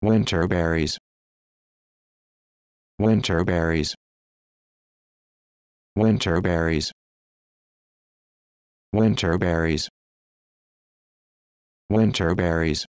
winter berries winter berries winter berries winter berries winter berries